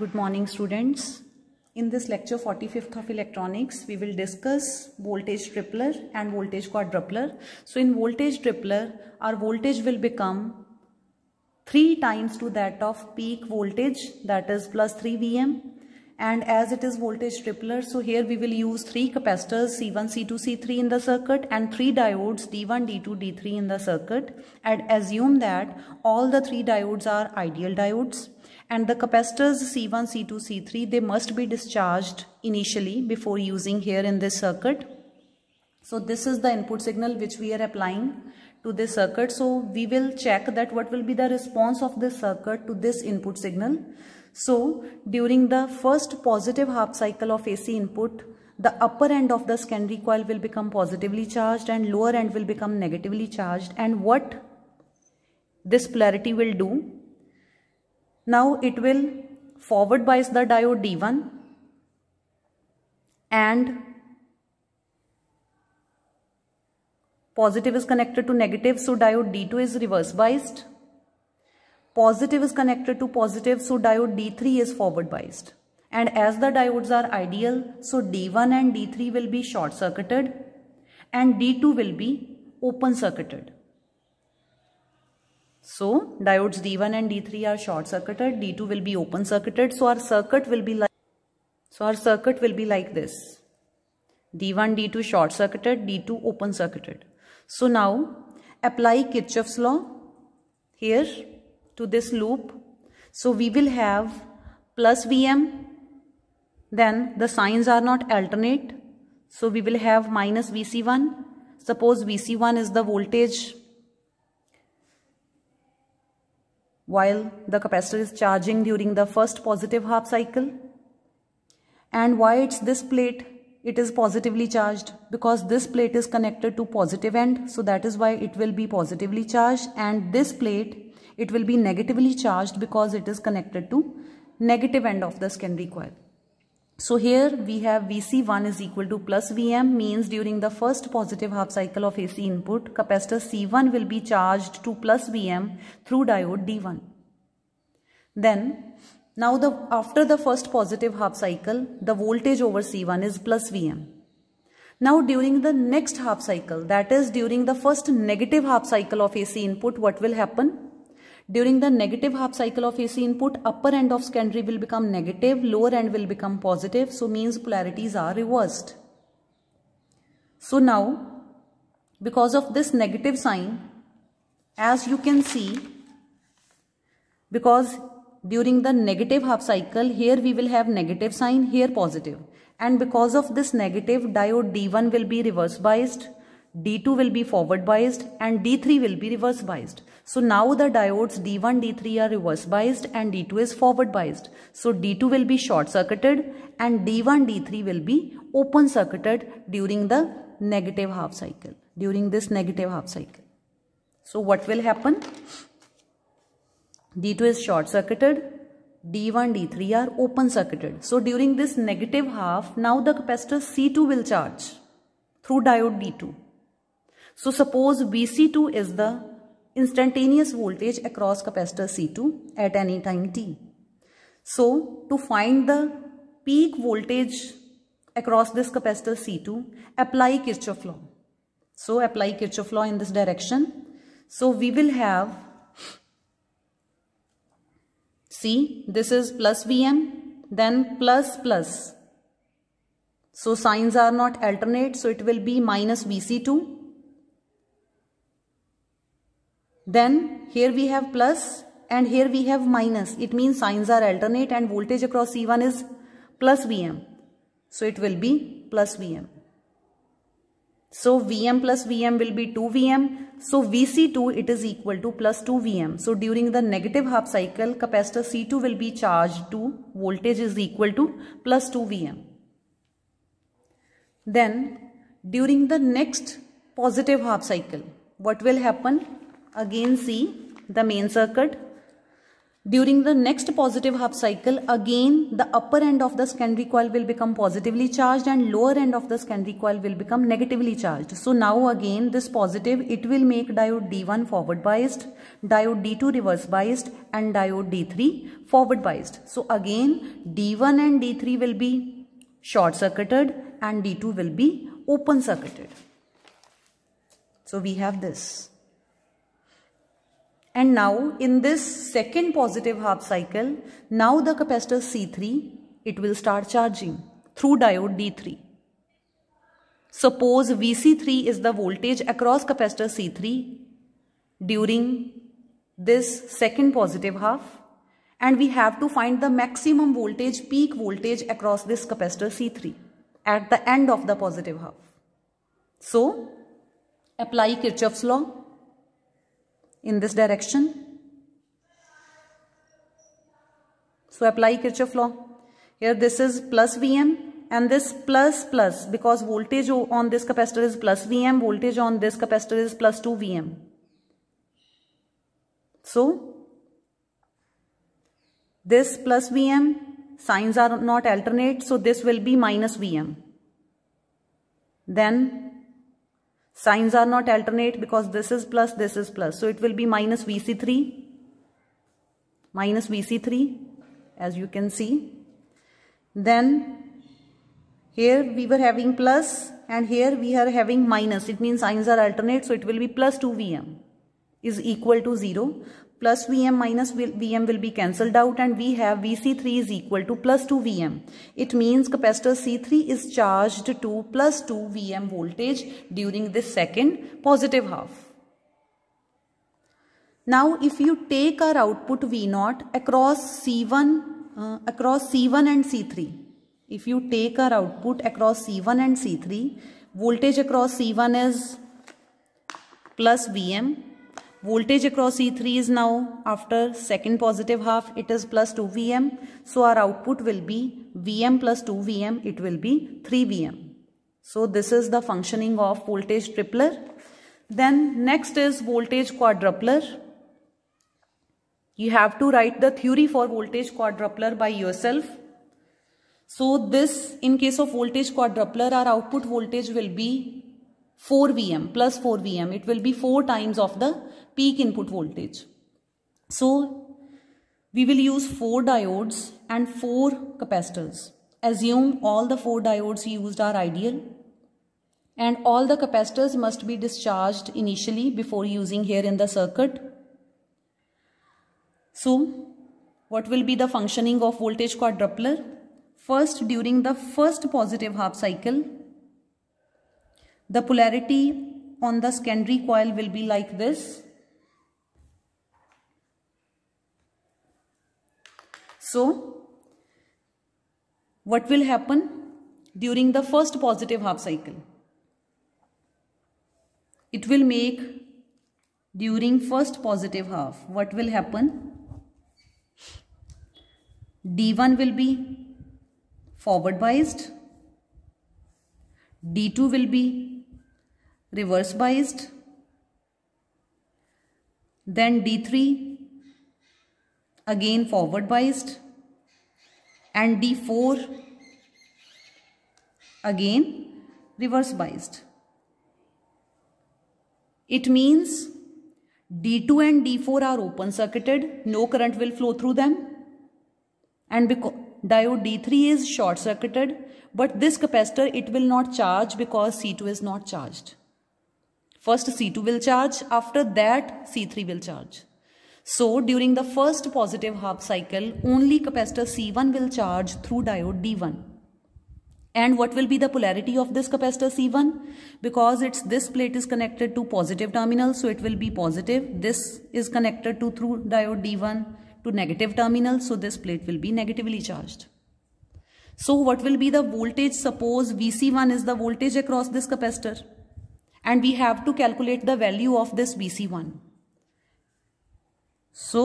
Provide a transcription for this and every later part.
Good morning students. In this lecture 45th of electronics, we will discuss voltage tripler and voltage quadrupler. So in voltage tripler, our voltage will become 3 times to that of peak voltage that is plus 3 Vm and as it is voltage tripler so here we will use three capacitors C1, C2, C3 in the circuit and three diodes D1, D2, D3 in the circuit and assume that all the three diodes are ideal diodes and the capacitors C1, C2, C3 they must be discharged initially before using here in this circuit. So this is the input signal which we are applying to this circuit. So we will check that what will be the response of this circuit to this input signal. So during the first positive half cycle of AC input, the upper end of the secondary coil will become positively charged and lower end will become negatively charged and what this polarity will do now it will forward bias the diode D1 and positive is connected to negative so diode D2 is reverse biased. Positive is connected to positive so diode D3 is forward biased. And as the diodes are ideal so D1 and D3 will be short circuited and D2 will be open circuited. So diodes D1 and D3 are short circuited, D2 will be open circuited, so our circuit will be like so our circuit will be like this. D1, D2 short circuited, D2 open circuited. So now apply Kirchhoff's law here to this loop. So we will have plus Vm, then the signs are not alternate. So we will have minus Vc1. Suppose Vc1 is the voltage while the capacitor is charging during the first positive half cycle. And why it's this plate? It is positively charged because this plate is connected to positive end. So that is why it will be positively charged and this plate, it will be negatively charged because it is connected to negative end of the secondary coil. So here we have Vc1 is equal to plus Vm means during the first positive half cycle of AC input, capacitor C1 will be charged to plus Vm through diode D1. Then now the after the first positive half cycle, the voltage over C1 is plus Vm. Now during the next half cycle, that is during the first negative half cycle of AC input, what will happen? During the negative half cycle of AC input, upper end of secondary will become negative, lower end will become positive. So means polarities are reversed. So now, because of this negative sign, as you can see, because during the negative half cycle, here we will have negative sign, here positive. And because of this negative, diode D1 will be reverse biased, D2 will be forward biased and D3 will be reverse biased. So now the diodes D1, D3 are reverse biased and D2 is forward biased. So D2 will be short circuited and D1, D3 will be open circuited during the negative half cycle, during this negative half cycle. So what will happen? D2 is short circuited, D1, D3 are open circuited. So during this negative half, now the capacitor C2 will charge through diode D2. So suppose VC2 is the instantaneous voltage across capacitor C2 at any time t. So to find the peak voltage across this capacitor C2, apply Kirchhoff law. So apply Kirchhoff law in this direction. So we will have see this is plus Vm then plus plus. So signs are not alternate so it will be minus Vc2 Then here we have plus and here we have minus. It means signs are alternate and voltage across C1 is plus Vm. So it will be plus Vm. So Vm plus Vm will be 2Vm. So Vc2 it is equal to plus 2Vm. So during the negative half cycle capacitor C2 will be charged to voltage is equal to plus 2Vm. Then during the next positive half cycle what will happen? again see the main circuit. During the next positive half cycle, again the upper end of the secondary coil will become positively charged and lower end of the secondary coil will become negatively charged. So now again this positive, it will make diode D1 forward biased, diode D2 reverse biased and diode D3 forward biased. So again D1 and D3 will be short circuited and D2 will be open circuited. So we have this. And now in this second positive half cycle, now the capacitor C3, it will start charging through diode D3. Suppose VC3 is the voltage across capacitor C3 during this second positive half and we have to find the maximum voltage, peak voltage across this capacitor C3 at the end of the positive half. So, apply Kirchhoff's law in this direction. So apply Kirchhoff law. Here this is plus Vm and this plus plus because voltage on this capacitor is plus Vm, voltage on this capacitor is plus 2 Vm. So this plus Vm signs are not alternate so this will be minus Vm. Then Signs are not alternate because this is plus, this is plus. So it will be minus VC3 minus VC3 as you can see. Then here we were having plus and here we are having minus. It means signs are alternate so it will be plus 2 VM is equal to 0 plus Vm minus Vm will be cancelled out and we have Vc3 is equal to plus 2 Vm. It means capacitor C3 is charged to plus 2 Vm voltage during this second positive half. Now if you take our output V0 across C1, uh, across C1 and C3, if you take our output across C1 and C3, voltage across C1 is plus Vm Voltage across E3 is now after second positive half it is plus 2 Vm. So our output will be Vm plus 2 Vm it will be 3 Vm. So this is the functioning of voltage tripler. Then next is voltage quadrupler. You have to write the theory for voltage quadrupler by yourself. So this in case of voltage quadrupler our output voltage will be 4 Vm plus 4 Vm. It will be 4 times of the peak input voltage. So we will use 4 diodes and 4 capacitors. Assume all the 4 diodes used are ideal and all the capacitors must be discharged initially before using here in the circuit. So what will be the functioning of voltage quadrupler? First during the first positive half cycle the polarity on the secondary coil will be like this. So, what will happen during the first positive half cycle? It will make during first positive half, what will happen? D1 will be forward biased. D2 will be reverse biased then D3 again forward biased and D4 again reverse biased. It means D2 and D4 are open circuited, no current will flow through them and diode D3 is short circuited but this capacitor it will not charge because C2 is not charged. First C2 will charge, after that C3 will charge. So during the first positive half cycle, only capacitor C1 will charge through diode D1. And what will be the polarity of this capacitor C1? Because it's this plate is connected to positive terminal, so it will be positive. This is connected to through diode D1 to negative terminal, so this plate will be negatively charged. So what will be the voltage? Suppose VC1 is the voltage across this capacitor and we have to calculate the value of this BC1. So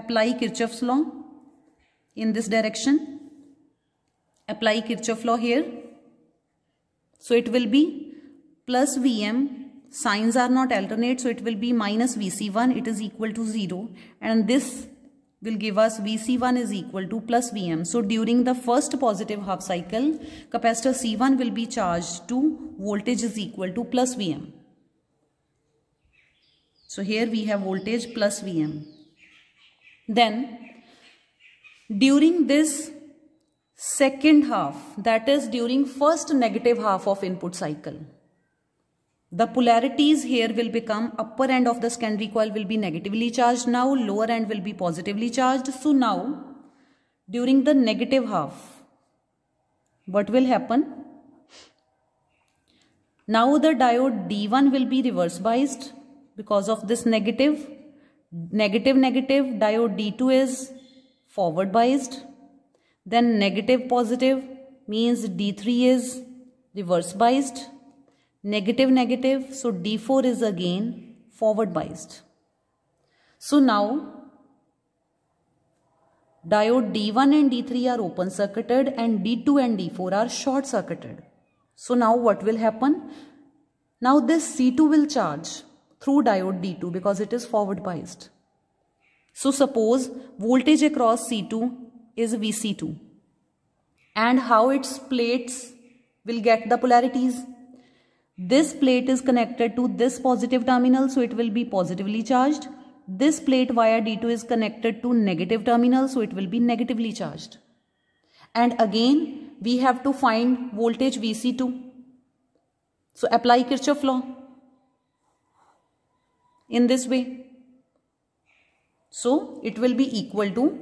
apply Kirchhoff's law in this direction. Apply Kirchhoff law here. So it will be plus Vm signs are not alternate so it will be minus vc1 it is equal to 0 and this will give us Vc1 is equal to plus Vm. So during the first positive half cycle, capacitor C1 will be charged to voltage is equal to plus Vm. So here we have voltage plus Vm. Then during this second half, that is during first negative half of input cycle, the polarities here will become upper end of the secondary coil will be negatively charged now, lower end will be positively charged. So now during the negative half, what will happen? Now the diode D1 will be reverse biased because of this negative. Negative negative diode D2 is forward biased. Then negative positive means D3 is reverse biased negative negative so d4 is again forward biased so now diode d1 and d3 are open circuited and d2 and d4 are short circuited so now what will happen now this c2 will charge through diode d2 because it is forward biased so suppose voltage across c2 is vc2 and how its plates will get the polarities this plate is connected to this positive terminal so it will be positively charged. This plate via D2 is connected to negative terminal so it will be negatively charged. And again we have to find voltage VC2. So apply Kirchhoff law in this way. So it will be equal to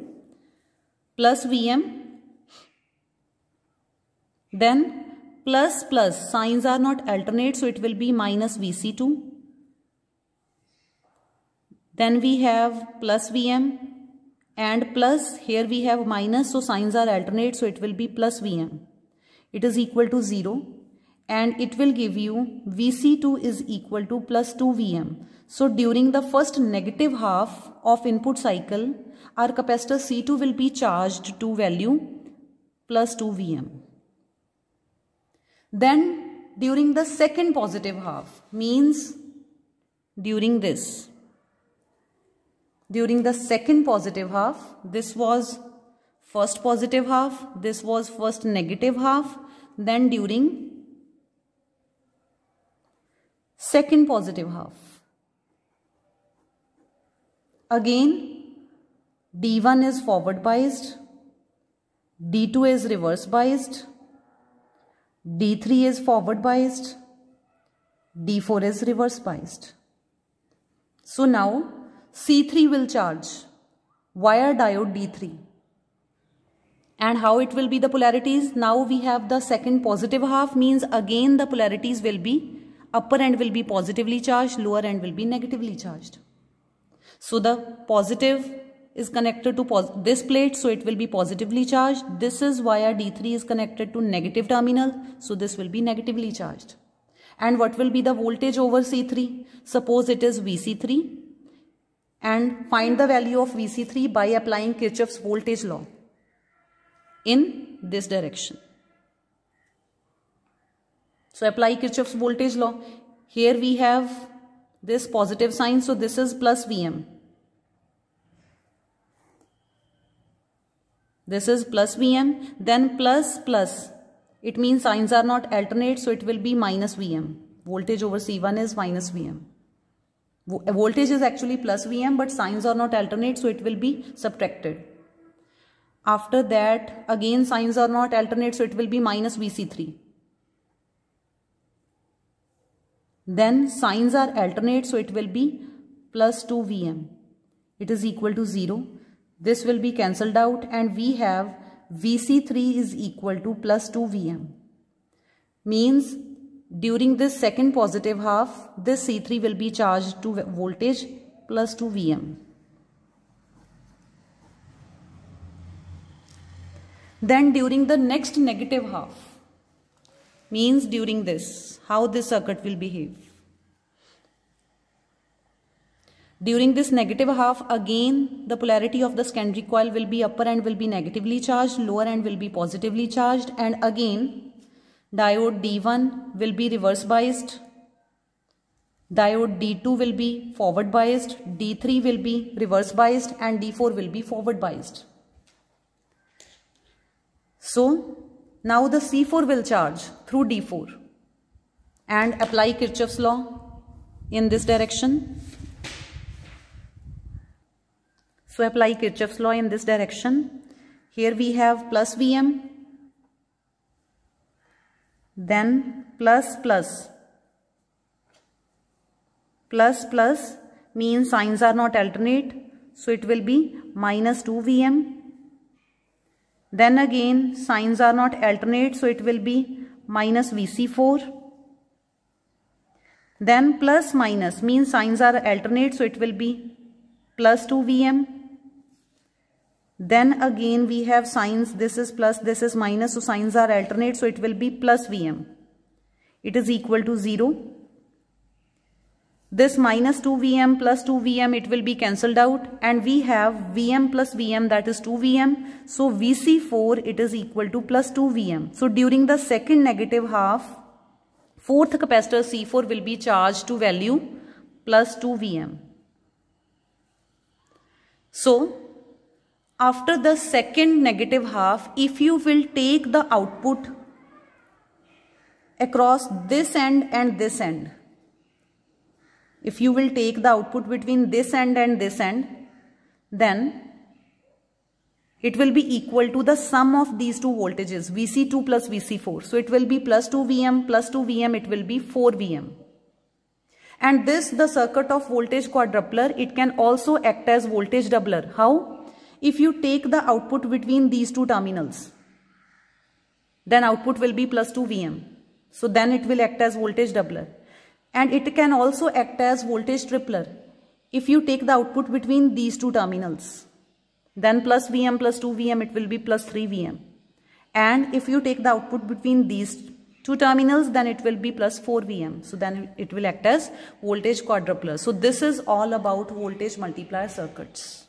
plus Vm then plus plus signs are not alternate so it will be minus VC2 then we have plus VM and plus here we have minus so signs are alternate so it will be plus VM it is equal to 0 and it will give you VC2 is equal to plus 2Vm. So during the first negative half of input cycle, our capacitor C2 will be charged to value plus 2Vm. Then during the second positive half means during this. During the second positive half, this was first positive half, this was first negative half. Then during second positive half. Again, D1 is forward biased, D2 is reverse biased, D3 is forward biased, D4 is reverse biased. So now C3 will charge wire diode D3. And how it will be the polarities? Now we have the second positive half means again the polarities will be upper end will be positively charged, lower end will be negatively charged. So the positive is connected to this plate so it will be positively charged this is wire d3 is connected to negative terminal so this will be negatively charged and what will be the voltage over c3 suppose it is vc3 and find the value of vc3 by applying kirchhoff's voltage law in this direction so apply kirchhoff's voltage law here we have this positive sign so this is plus vm This is plus Vm. Then plus plus. It means signs are not alternate. So it will be minus Vm. Voltage over C1 is minus Vm. Voltage is actually plus Vm but signs are not alternate. So it will be subtracted. After that again signs are not alternate. So it will be minus Vc3. Then signs are alternate. So it will be plus 2 Vm. It is equal to 0 this will be cancelled out and we have VC3 is equal to plus 2VM. Means during this second positive half, this C3 will be charged to voltage plus 2 Vm. Then during the next negative half, means during this, how this circuit will behave. During this negative half, again the polarity of the secondary coil will be upper end will be negatively charged, lower end will be positively charged and again diode D1 will be reverse biased, diode D2 will be forward biased, D3 will be reverse biased and D4 will be forward biased. So now the C4 will charge through D4 and apply Kirchhoff's law in this direction. So apply Kirchhoff's law in this direction. Here we have plus Vm, then plus plus. Plus plus means signs are not alternate, so it will be minus 2Vm. Then again signs are not alternate, so it will be minus Vc4. Then plus minus means signs are alternate, so it will be plus 2Vm. Then again we have signs, this is plus, this is minus, so signs are alternate, so it will be plus Vm. It is equal to 0. This minus 2Vm plus 2Vm, it will be cancelled out and we have Vm plus Vm that is 2Vm. So Vc4, it is equal to plus 2Vm. So during the second negative half, fourth capacitor C4 will be charged to value plus 2Vm. So after the second negative half if you will take the output across this end and this end if you will take the output between this end and this end then it will be equal to the sum of these two voltages vc2 plus vc4 so it will be plus 2 vm plus 2 vm it will be 4 vm and this the circuit of voltage quadrupler it can also act as voltage doubler how if you take the output between these two terminals, then output will be plus 2 Vm. So then it will act as voltage doubler. And it can also act as voltage tripler. If you take the output between these two terminals, then plus Vm plus 2 Vm, it will be plus 3 Vm. And if you take the output between these two terminals, then it will be plus 4 Vm. So then it will act as voltage quadrupler. So this is all about voltage multiplier circuits.